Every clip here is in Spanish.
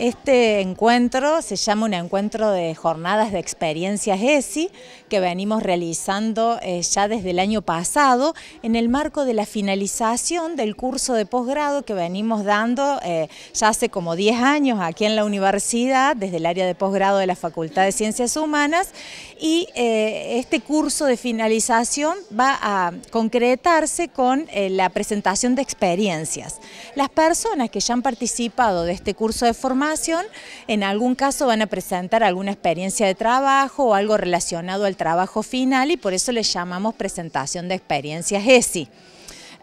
Este encuentro se llama un encuentro de jornadas de experiencias ESI que venimos realizando eh, ya desde el año pasado en el marco de la finalización del curso de posgrado que venimos dando eh, ya hace como 10 años aquí en la universidad desde el área de posgrado de la Facultad de Ciencias Humanas y eh, este curso de finalización va a concretarse con la presentación de experiencias. Las personas que ya han participado de este curso de formación en algún caso van a presentar alguna experiencia de trabajo o algo relacionado al trabajo final y por eso le llamamos presentación de experiencias ESI.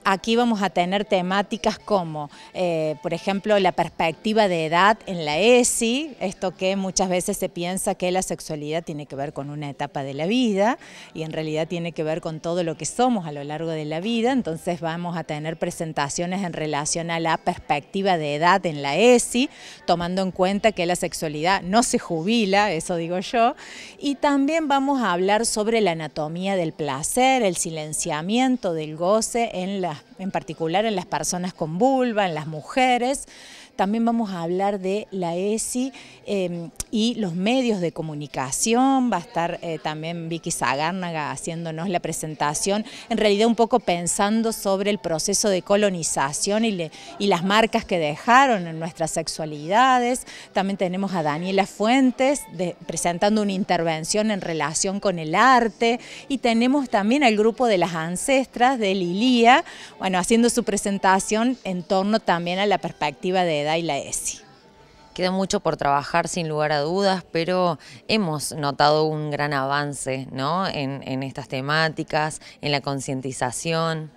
Aquí vamos a tener temáticas como, eh, por ejemplo, la perspectiva de edad en la ESI, esto que muchas veces se piensa que la sexualidad tiene que ver con una etapa de la vida y en realidad tiene que ver con todo lo que somos a lo largo de la vida, entonces vamos a tener presentaciones en relación a la perspectiva de edad en la ESI, tomando en cuenta que la sexualidad no se jubila, eso digo yo, y también vamos a hablar sobre la anatomía del placer, el silenciamiento del goce en las en particular en las personas con vulva, en las mujeres, también vamos a hablar de la ESI em, y los medios de comunicación. Va a estar eh, también Vicky Zagárnaga haciéndonos la presentación. En realidad un poco pensando sobre el proceso de colonización y, las marcas que dejaron en nuestras sexualidades. También tenemos a Daniela Fuentes presentando una intervención en relación con el arte. Y tenemos también al grupo de las ancestras de Lilía, bueno, haciendo su presentación en torno también a la perspectiva de y la ESI. Queda mucho por trabajar sin lugar a dudas, pero hemos notado un gran avance en, en estas temáticas, en la concientización.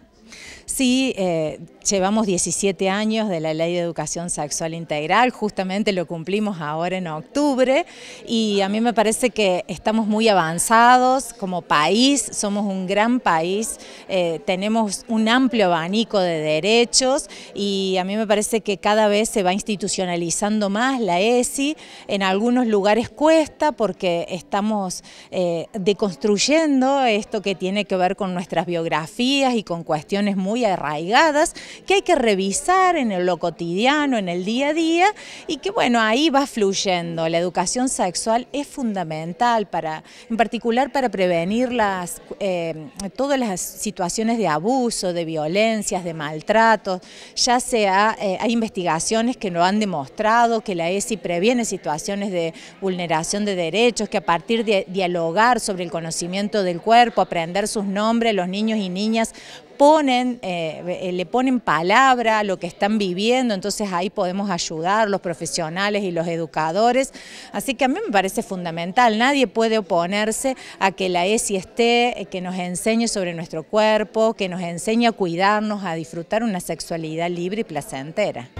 Sí, eh, llevamos 17 años de la Ley de Educación Sexual Integral, justamente lo cumplimos ahora en octubre y a mí me parece que estamos muy avanzados como país, somos un gran país, eh, tenemos un amplio abanico de derechos y a mí me parece que cada vez se va institucionalizando más la ESI, en algunos lugares cuesta porque estamos eh, deconstruyendo esto que tiene que ver con nuestras biografías y con cuestiones muy arraigadas que hay que revisar en lo cotidiano, en el día a día y que bueno, ahí va fluyendo. La educación sexual es fundamental para, en particular para prevenir las, eh, todas las situaciones de abuso, de violencias, de maltratos. Ya sea, eh, hay investigaciones que lo han demostrado, que la ESI previene situaciones de vulneración de derechos, que a partir de dialogar sobre el conocimiento del cuerpo, aprender sus nombres, los niños y niñas ponen, eh, le ponen palabra a lo que están viviendo, entonces ahí podemos ayudar los profesionales y los educadores. Así que a mí me parece fundamental, nadie puede oponerse a que la ESI esté, eh, que nos enseñe sobre nuestro cuerpo, que nos enseñe a cuidarnos, a disfrutar una sexualidad libre y placentera.